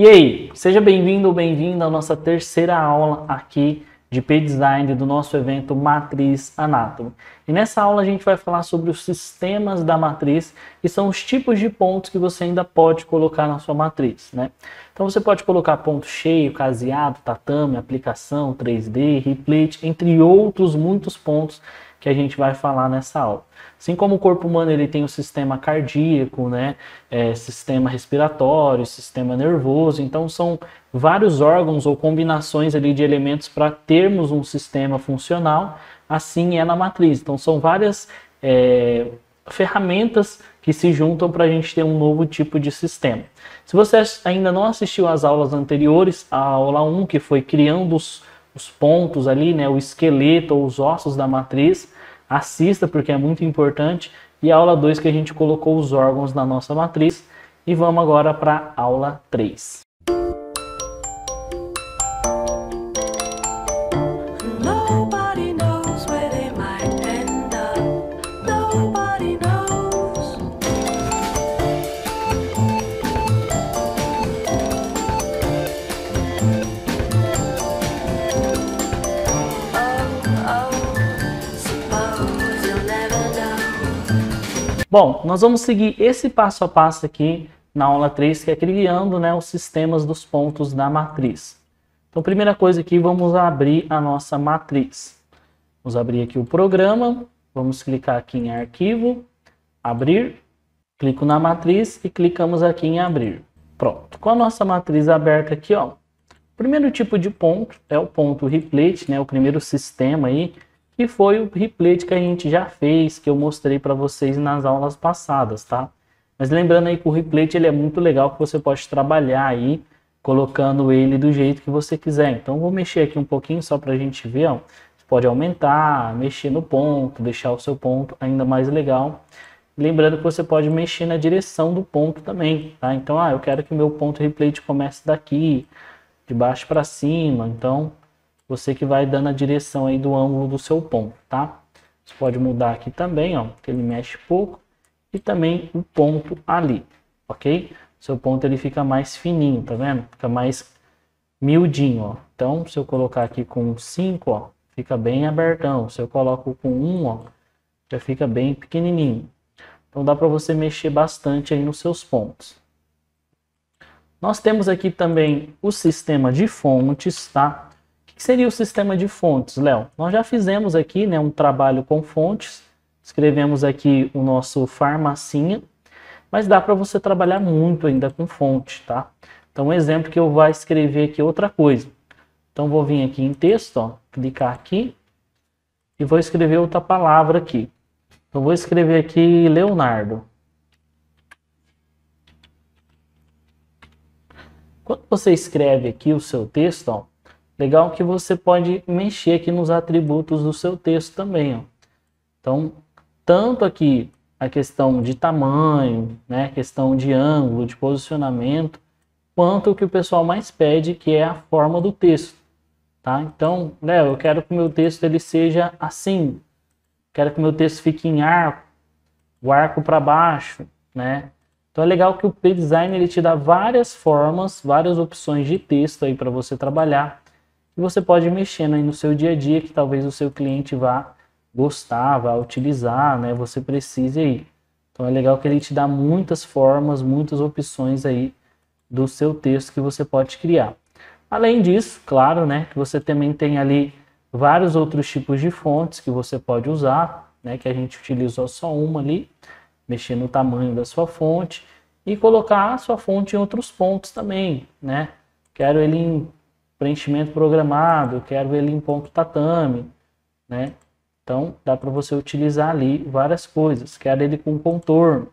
E aí, seja bem-vindo ou bem-vinda à nossa terceira aula aqui de P-Design do nosso evento Matriz Anatomy. E nessa aula a gente vai falar sobre os sistemas da matriz, que são os tipos de pontos que você ainda pode colocar na sua matriz, né? Então você pode colocar ponto cheio, caseado, tatame, aplicação, 3D, replete, entre outros muitos pontos que a gente vai falar nessa aula. Assim como o corpo humano ele tem o sistema cardíaco, né, é, sistema respiratório, sistema nervoso, então são vários órgãos ou combinações ali de elementos para termos um sistema funcional. Assim é na matriz. Então são várias é, ferramentas que se juntam para a gente ter um novo tipo de sistema. Se você ainda não assistiu às aulas anteriores, a aula 1, que foi criando os os pontos ali, né, o esqueleto ou os ossos da matriz, assista porque é muito importante. E a aula 2 que a gente colocou os órgãos na nossa matriz. E vamos agora para a aula 3. Bom, nós vamos seguir esse passo a passo aqui na aula 3, que é criando né, os sistemas dos pontos da matriz. Então, primeira coisa aqui, vamos abrir a nossa matriz. Vamos abrir aqui o programa, vamos clicar aqui em arquivo, abrir, clico na matriz e clicamos aqui em abrir. Pronto, com a nossa matriz aberta aqui, ó, o primeiro tipo de ponto é o ponto replete, né, o primeiro sistema aí que foi o replay que a gente já fez, que eu mostrei para vocês nas aulas passadas, tá? Mas lembrando aí que o replay ele é muito legal, que você pode trabalhar aí, colocando ele do jeito que você quiser. Então vou mexer aqui um pouquinho só para a gente ver, ó. Você pode aumentar, mexer no ponto, deixar o seu ponto ainda mais legal. Lembrando que você pode mexer na direção do ponto também, tá? Então, ah, eu quero que meu ponto replay comece daqui, de baixo para cima. Então, você que vai dando a direção aí do ângulo do seu ponto, tá? Você pode mudar aqui também, ó, que ele mexe pouco. E também o um ponto ali, ok? Seu ponto ele fica mais fininho, tá vendo? Fica mais miudinho, ó. Então, se eu colocar aqui com 5, ó, fica bem abertão. Se eu coloco com 1, um, ó, já fica bem pequenininho. Então dá para você mexer bastante aí nos seus pontos. Nós temos aqui também o sistema de fontes, tá? que seria o sistema de fontes, Léo? Nós já fizemos aqui né, um trabalho com fontes, escrevemos aqui o nosso farmacinha, mas dá para você trabalhar muito ainda com fonte, tá? Então, um exemplo que eu vou escrever aqui é outra coisa. Então, vou vir aqui em texto, ó, clicar aqui e vou escrever outra palavra aqui. Então, vou escrever aqui Leonardo. Quando você escreve aqui o seu texto, ó, Legal que você pode mexer aqui nos atributos do seu texto também. Ó. Então, tanto aqui a questão de tamanho, né, questão de ângulo, de posicionamento, quanto o que o pessoal mais pede, que é a forma do texto. Tá? Então, Léo, eu quero que o meu texto ele seja assim. Quero que o meu texto fique em arco, o arco para baixo, né? Então é legal que o design ele te dá várias formas, várias opções de texto aí para você trabalhar e você pode ir mexendo né, aí no seu dia a dia que talvez o seu cliente vá gostar, vá utilizar, né? Você precise aí. Então é legal que ele te dá muitas formas, muitas opções aí do seu texto que você pode criar. Além disso, claro, né, que você também tem ali vários outros tipos de fontes que você pode usar, né, que a gente utilizou só uma ali, mexer no tamanho da sua fonte e colocar a sua fonte em outros pontos também, né? Quero ele em preenchimento programado, quero ele em ponto tatame, né? Então, dá para você utilizar ali várias coisas. Quero ele com contorno.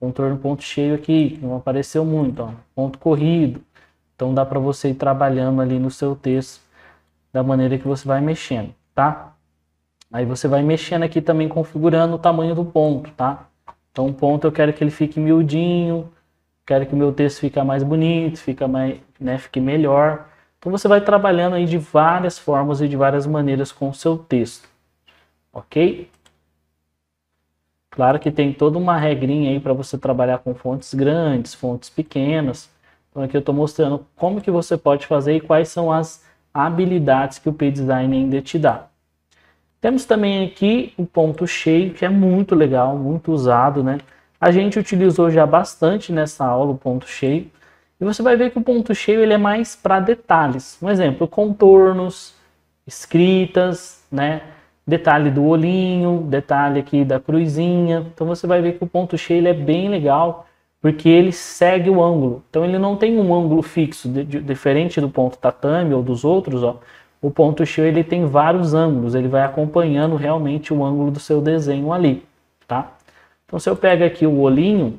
Contorno ponto cheio aqui, que não apareceu muito, ó. Ponto corrido. Então, dá para você ir trabalhando ali no seu texto da maneira que você vai mexendo, tá? Aí você vai mexendo aqui também, configurando o tamanho do ponto, tá? Então, o ponto eu quero que ele fique miudinho, quero que o meu texto fique mais bonito, fica mais, né, fique melhor. Então você vai trabalhando aí de várias formas e de várias maneiras com o seu texto, ok? Claro que tem toda uma regrinha aí para você trabalhar com fontes grandes, fontes pequenas. Então aqui eu estou mostrando como que você pode fazer e quais são as habilidades que o P-Design ainda te dá. Temos também aqui o ponto cheio, que é muito legal, muito usado, né? A gente utilizou já bastante nessa aula o ponto cheio, e você vai ver que o ponto cheio ele é mais para detalhes. Um exemplo, contornos, escritas, né? Detalhe do olhinho, detalhe aqui da cruzinha. Então você vai ver que o ponto cheio ele é bem legal porque ele segue o ângulo. Então ele não tem um ângulo fixo, de, de, diferente do ponto tatame ou dos outros, ó. O ponto cheio ele tem vários ângulos, ele vai acompanhando realmente o ângulo do seu desenho ali, tá? Então se eu pego aqui o olhinho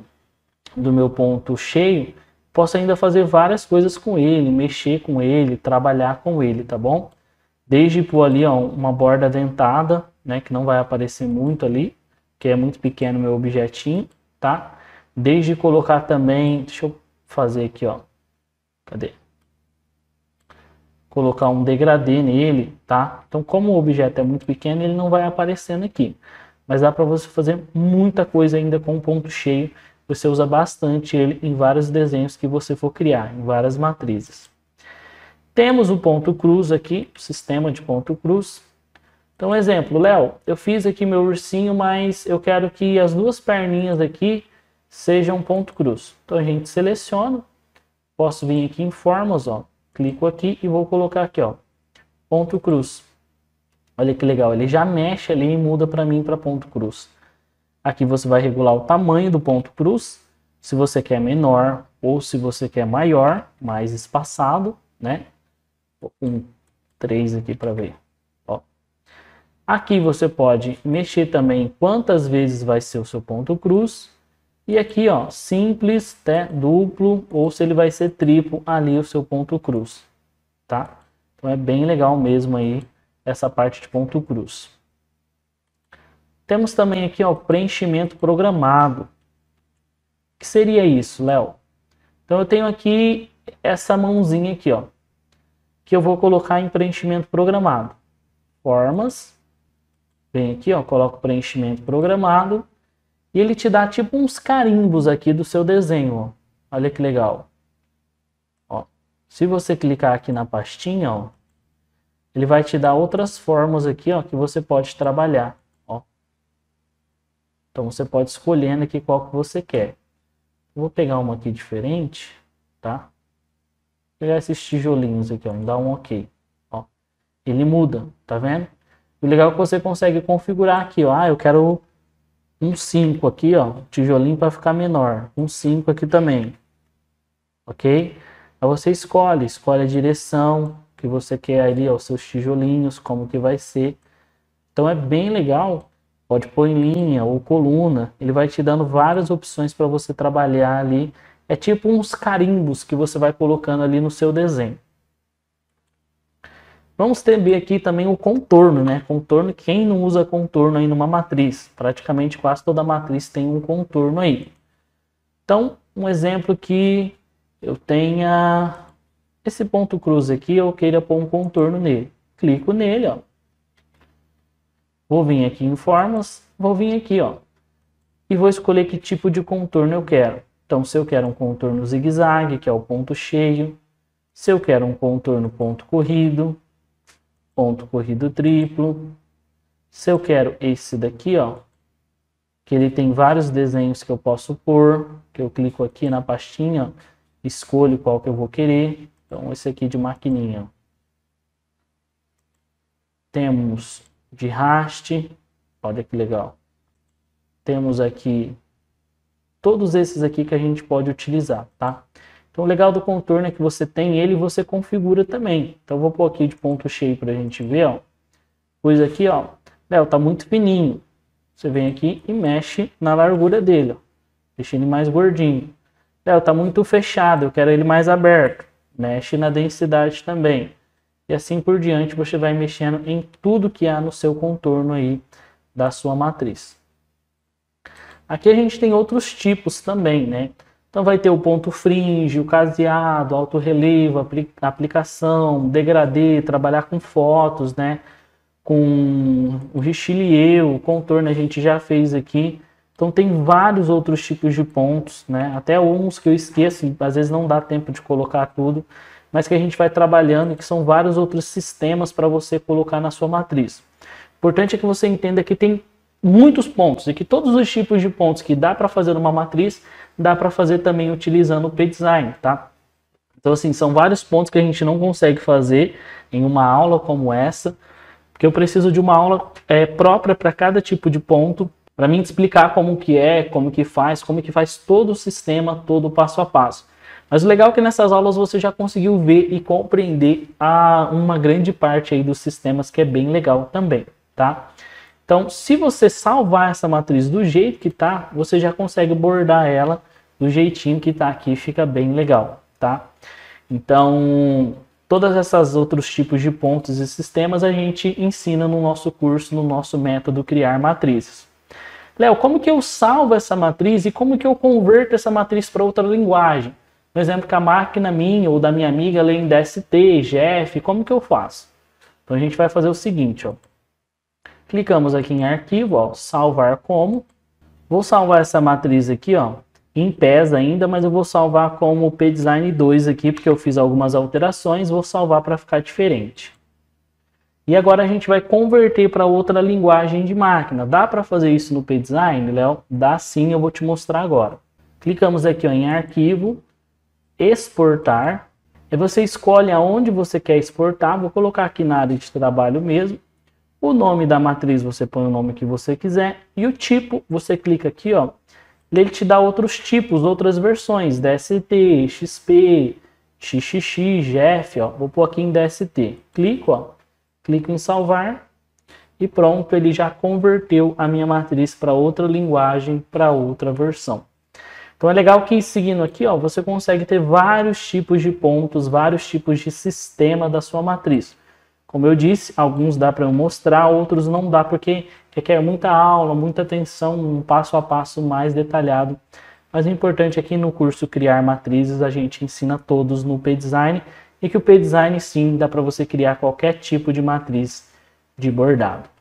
do meu ponto cheio, posso ainda fazer várias coisas com ele, mexer com ele, trabalhar com ele, tá bom? Desde por ali ó, uma borda dentada, né, que não vai aparecer muito ali, que é muito pequeno meu objetinho, tá? Desde colocar também, deixa eu fazer aqui, ó, cadê? Colocar um degradê nele, tá? Então, como o objeto é muito pequeno, ele não vai aparecendo aqui. Mas dá para você fazer muita coisa ainda com ponto cheio você usa bastante ele em vários desenhos que você for criar, em várias matrizes. Temos o ponto cruz aqui, o sistema de ponto cruz. Então, exemplo, Léo, eu fiz aqui meu ursinho, mas eu quero que as duas perninhas aqui sejam ponto cruz. Então, a gente seleciona, posso vir aqui em formas, ó, clico aqui e vou colocar aqui, ó, ponto cruz. Olha que legal, ele já mexe ali e muda para mim para ponto cruz. Aqui você vai regular o tamanho do ponto cruz, se você quer menor ou se você quer maior, mais espaçado, né? Um três aqui para ver. Ó. Aqui você pode mexer também quantas vezes vai ser o seu ponto cruz. E aqui, ó, simples, até duplo, ou se ele vai ser triplo ali o seu ponto cruz, tá? Então é bem legal mesmo aí essa parte de ponto cruz. Temos também aqui o preenchimento programado. O que seria isso, Léo? Então eu tenho aqui essa mãozinha aqui, ó, que eu vou colocar em preenchimento programado. Formas, vem aqui, ó, coloco preenchimento programado e ele te dá tipo uns carimbos aqui do seu desenho, ó. Olha que legal. Ó, se você clicar aqui na pastinha, ó, ele vai te dar outras formas aqui, ó, que você pode trabalhar. Então você pode escolhendo aqui qual que você quer. vou pegar uma aqui diferente, tá? Vou pegar esses tijolinhos aqui, ó, dá um OK. Ó, ele muda, tá vendo? O legal é que você consegue configurar aqui, ó. Ah, eu quero um 5 aqui, ó, tijolinho para ficar menor. Um 5 aqui também, ok? Aí você escolhe, escolhe a direção que você quer ali, ó, os seus tijolinhos, como que vai ser. Então é bem legal pode pôr em linha ou coluna. Ele vai te dando várias opções para você trabalhar ali. É tipo uns carimbos que você vai colocando ali no seu desenho. Vamos ter aqui também o contorno, né? Contorno, quem não usa contorno aí numa matriz? Praticamente quase toda matriz tem um contorno aí. Então, um exemplo que eu tenha esse ponto cruz aqui, eu queira pôr um contorno nele. Clico nele, ó. Vou vir aqui em formas, vou vir aqui, ó, e vou escolher que tipo de contorno eu quero. Então, se eu quero um contorno zigue-zague, que é o ponto cheio, se eu quero um contorno ponto corrido, ponto corrido triplo, se eu quero esse daqui, ó, que ele tem vários desenhos que eu posso pôr, que eu clico aqui na pastinha, escolho qual que eu vou querer. Então, esse aqui de maquininha. Temos de raste. Olha que legal. Temos aqui todos esses aqui que a gente pode utilizar, tá? Então, o legal do contorno é que você tem ele e você configura também. Então, vou pôr aqui de ponto cheio para a gente ver, ó. Pois aqui, ó. Léo, tá muito fininho. Você vem aqui e mexe na largura dele, ó. Deixa ele mais gordinho. Léo, tá muito fechado, eu quero ele mais aberto. Mexe na densidade também e assim por diante você vai mexendo em tudo que há no seu contorno aí da sua matriz. Aqui a gente tem outros tipos também, né? Então vai ter o ponto fringe, o caseado, alto relevo, aplicação, degradê, trabalhar com fotos, né? Com o richelieu, o contorno a gente já fez aqui. Então tem vários outros tipos de pontos, né? Até uns que eu esqueço, às vezes não dá tempo de colocar tudo mas que a gente vai trabalhando e que são vários outros sistemas para você colocar na sua matriz. Importante é que você entenda que tem muitos pontos e que todos os tipos de pontos que dá para fazer numa matriz, dá para fazer também utilizando o P-Design, tá? Então, assim, são vários pontos que a gente não consegue fazer em uma aula como essa, porque eu preciso de uma aula é, própria para cada tipo de ponto, para mim explicar como que é, como que faz, como que faz todo o sistema, todo o passo a passo. Mas o legal é que nessas aulas você já conseguiu ver e compreender a uma grande parte aí dos sistemas que é bem legal também, tá? Então, se você salvar essa matriz do jeito que tá, você já consegue bordar ela do jeitinho que tá aqui, fica bem legal, tá? Então, todas essas outros tipos de pontos e sistemas a gente ensina no nosso curso, no nosso método criar matrizes. Léo, como que eu salvo essa matriz e como que eu converto essa matriz para outra linguagem? Por exemplo, que a máquina minha ou da minha amiga lê é em DST, GF, como que eu faço? Então a gente vai fazer o seguinte, ó. Clicamos aqui em arquivo, ó, salvar como. Vou salvar essa matriz aqui, ó, em pés ainda, mas eu vou salvar como pdesign 2 aqui, porque eu fiz algumas alterações, vou salvar para ficar diferente. E agora a gente vai converter para outra linguagem de máquina. Dá para fazer isso no pdesign, Léo? Dá sim, eu vou te mostrar agora. Clicamos aqui ó, em arquivo, exportar. é você escolhe aonde você quer exportar. Vou colocar aqui na área de trabalho mesmo. O nome da matriz você põe o nome que você quiser e o tipo você clica aqui, ó. Ele te dá outros tipos, outras versões, DST, XP, XXX, GF, ó. Vou pôr aqui em DST. Clico, ó. Clico em salvar e pronto, ele já converteu a minha matriz para outra linguagem, para outra versão. Então é legal que seguindo aqui, ó, você consegue ter vários tipos de pontos, vários tipos de sistema da sua matriz. Como eu disse, alguns dá para eu mostrar, outros não dá porque requer muita aula, muita atenção, um passo a passo mais detalhado. Mas o importante aqui é no curso Criar Matrizes, a gente ensina todos no P-Design e que o P-Design sim dá para você criar qualquer tipo de matriz de bordado.